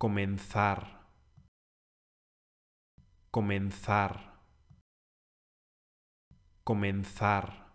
comenzar, comenzar, comenzar.